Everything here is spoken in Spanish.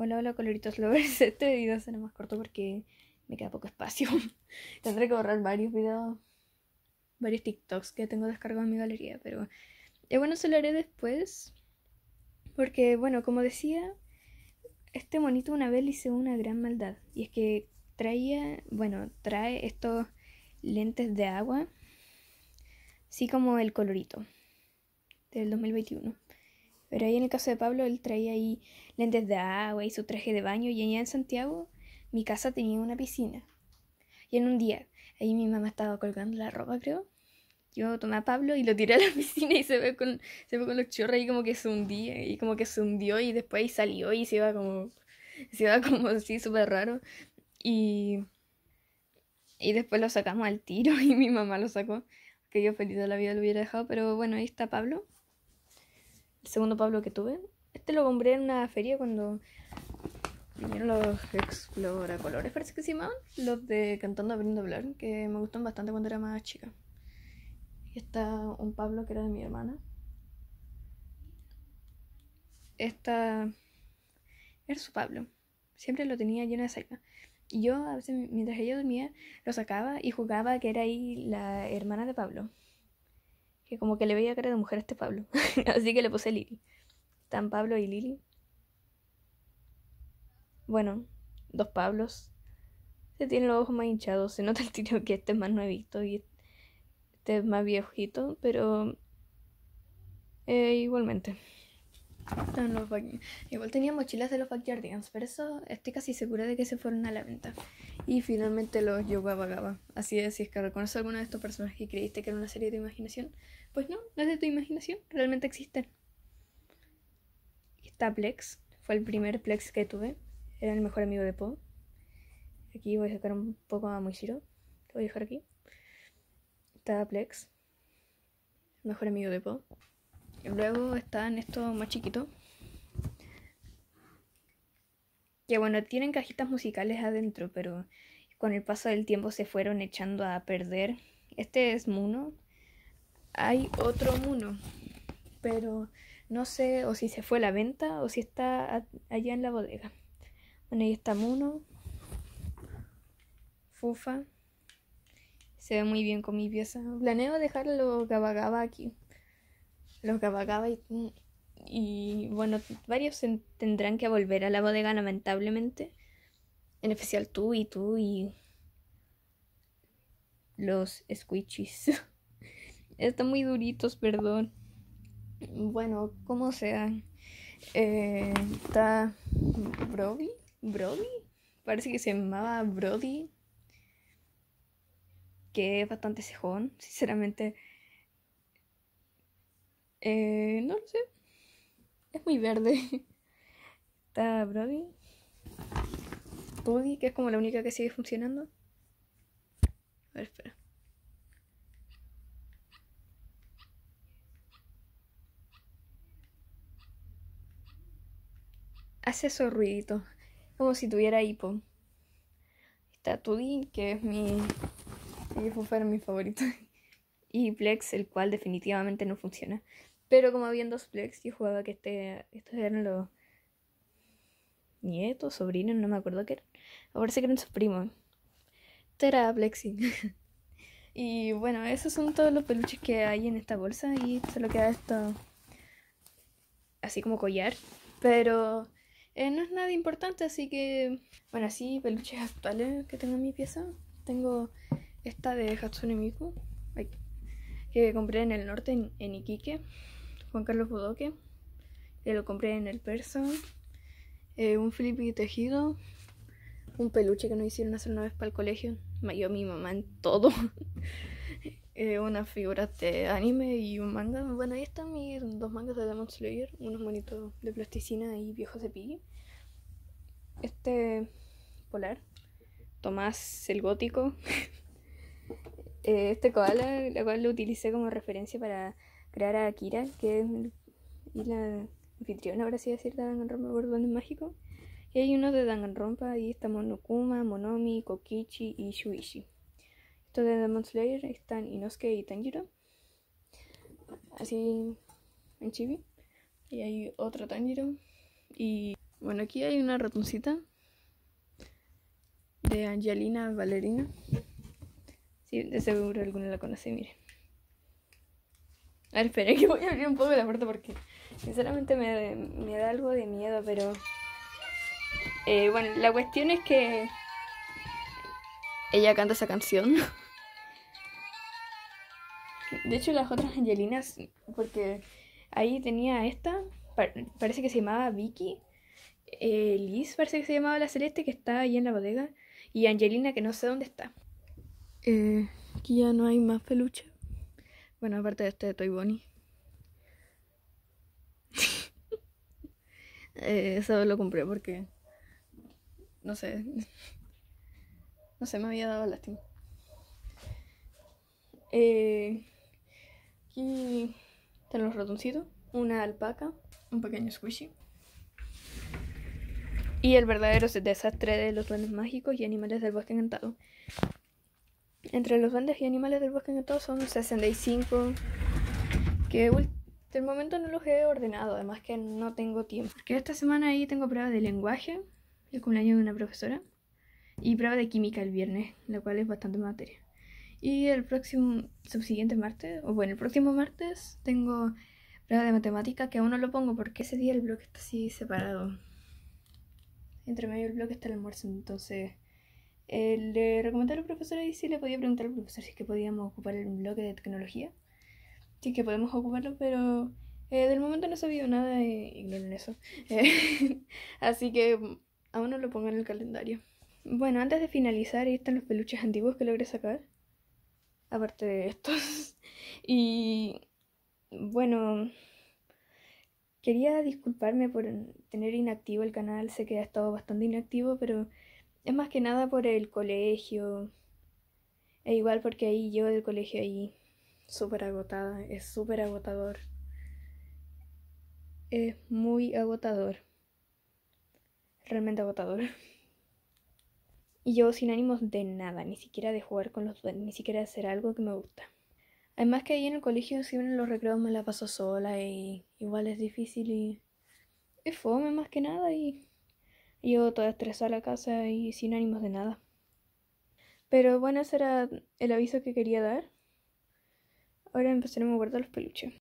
Hola, hola, coloritos lovers. Este video será más corto porque me queda poco espacio. Tendré que borrar varios videos, varios TikToks que tengo descargados en mi galería, pero eh, bueno, se lo haré después. Porque, bueno, como decía, este monito una vez le una gran maldad. Y es que traía, bueno, trae estos lentes de agua, así como el colorito del 2021. Pero ahí en el caso de Pablo, él traía ahí lentes de agua y su traje de baño. Y allá en Santiago, mi casa tenía una piscina. Y en un día, ahí mi mamá estaba colgando la ropa, creo. Yo tomé a Pablo y lo tiré a la piscina y se ve con, se con los chorros y como que se hundía. Y como que se hundió y después ahí salió y se iba como... Se iba como así, súper raro. Y... Y después lo sacamos al tiro y mi mamá lo sacó. Que yo feliz de la vida lo hubiera dejado. Pero bueno, ahí está Pablo segundo Pablo que tuve. Este lo compré en una feria cuando vinieron los exploracolores, parece que se llamaban. Los de Cantando Aprendiendo Hablar, que me gustan bastante cuando era más chica. Y está un Pablo que era de mi hermana. Esta era su Pablo. Siempre lo tenía lleno de salva. Y yo a veces mientras ella dormía lo sacaba y jugaba que era ahí la hermana de Pablo que como que le veía cara de mujer a este Pablo. Así que le puse Lili. Están Pablo y Lili. Bueno, dos Pablos. Se tienen los ojos más hinchados. Se nota el tiro que este es más nuevito y este es más viejito, pero eh, igualmente. Igual tenía mochilas de los Backyardigans, pero eso estoy casi segura de que se fueron a la venta. Y finalmente los yo Así es, si es que reconoces alguno de estos personajes Y creíste que era una serie de imaginación, pues no, no es de tu imaginación, realmente existen. Está Plex, fue el primer Plex que tuve, era el mejor amigo de Poe. Aquí voy a sacar un poco a Moishiro, Te voy a dejar aquí. Está Plex, mejor amigo de Poe. Luego están estos más chiquitos. Que bueno, tienen cajitas musicales adentro, pero con el paso del tiempo se fueron echando a perder. Este es Muno. Hay otro Muno, pero no sé o si se fue a la venta o si está allá en la bodega. Bueno, ahí está Muno. Fufa. Se ve muy bien con mi pieza. Planeo dejarlo gabagaba aquí los apagaba y, y bueno, varios tendrán que volver a la bodega lamentablemente. En especial tú y tú y los squishies. Están muy duritos, perdón. Bueno, como sean. Eh, está Brody. Brody. Parece que se llamaba Brody. Que es bastante cejón, sinceramente. Eh, no lo sé. Es muy verde. Está Brody. Toody, que es como la única que sigue funcionando. A ver, espera. Hace esos ruiditos. Como si tuviera hipo. Está Tudy, que es mi. fue mi favorito. Y Plex, el cual definitivamente no funciona. Pero como habían dos plex, yo jugaba que este, estos eran los nietos, sobrinos, no me acuerdo qué eran. Ahora sí que eran sus primos. este era plexi. y bueno, esos son todos los peluches que hay en esta bolsa y solo queda esto así como collar. Pero eh, no es nada importante, así que bueno, así peluches actuales que tengo en mi pieza. Tengo esta de Hatsune Miku, que compré en el norte, en Iquique. Juan Carlos Bodoque. Que lo compré en el Perso. Eh, un y tejido. Un peluche que nos hicieron hacer una vez para el colegio. Yo, mi mamá en todo. Eh, unas figuras de anime y un manga. Bueno, ahí están mis dos mangas de Demon Slayer. Unos monitos de plasticina y viejos de piggy. Este polar. Tomás el gótico. Eh, este koala, la cual lo utilicé como referencia para crear a Akira, que es la anfitriona, ahora sí decir, de Danganronpa World Mágico. Y hay uno de Danganronpa, y está Monokuma, Monomi, Kokichi y Shuichi. Estos de Demon Slayer están Inosuke y Tanjiro. Así en chibi. Y hay otro Tanjiro. Y bueno, aquí hay una ratoncita de Angelina Valerina. si, de seguro alguna la conoce, mire. A ver, espera, que voy a abrir un poco la puerta porque sinceramente me, da algo de miedo, pero... Eh, bueno, la cuestión es que ella canta esa canción. De hecho, las otras Angelinas, porque ahí tenía esta, parece que se llamaba Vicky, eh, Liz parece que se llamaba la Celeste, que está ahí en la bodega, y Angelina, que no sé dónde está. Eh, aquí ya no hay más peluche. Bueno, aparte de este de Toy Bonnie. Eh, eso lo compré porque. No sé. No sé, me había dado lástima. aquí eh, están los una alpaca, un pequeño squishy. Y el verdadero desastre de los duendes mágicos y animales del bosque encantado entre los grandes y animales del bosque en todo son 65, que hasta el momento no los he ordenado, además que no tengo tiempo. Porque esta semana ahí tengo prueba de lenguaje, el cumpleaños de una profesora, y prueba de química el viernes, la cual es bastante materia. Y el próximo, subsiguiente martes, o bueno, el próximo martes tengo prueba de matemática, que aún no lo pongo porque ese día el bloque está así separado. Entre medio del bloque está el almuerzo, entonces le recomendé al profesor y si le podía preguntar al profesor si es que podíamos ocupar el bloque de tecnología. Si es que podemos ocuparlo, pero eh, del momento no he sabido nada e ignoren eso. así que aún no lo pongo en el calendario. Bueno, antes de finalizar, ahí están los peluches antiguos que logré sacar. Aparte de estos. Y bueno, quería disculparme por tener inactivo el canal. Sé que ha estado bastante inactivo, pero es más que nada por el colegio. E igual porque ahí yo del colegio ahí súper agotada, es súper agotador. Es muy agotador. Realmente agotador. Y yo sin ánimos de nada, ni siquiera de jugar con los ni siquiera de hacer algo que me gusta. Además que ahí en el colegio siempre en los recreos me la paso sola y igual es difícil y es fome más que nada y Llego toda estresada a la casa y sin ánimos de nada. Pero bueno, ese era el aviso que quería dar. Ahora empezaremos a guardar los peluches.